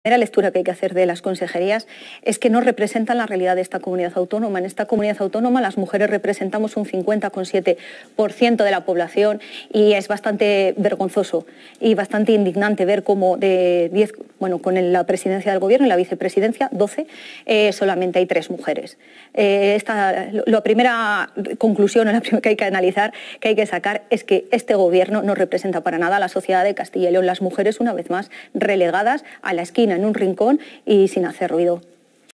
La primera lectura que hay que hacer de las consejerías es que no representan la realidad de esta comunidad autónoma. En esta comunidad autónoma las mujeres representamos un 50,7% de la población y es bastante vergonzoso y bastante indignante ver cómo de 10 bueno, con la presidencia del gobierno y la vicepresidencia, 12, eh, solamente hay tres mujeres. la eh, primera conclusión la que hay que analizar, que hay que sacar, es que este gobierno no representa para nada a la sociedad de Castilla y León, las mujeres una vez más relegadas a la esquina, en un rincón y sin hacer ruido.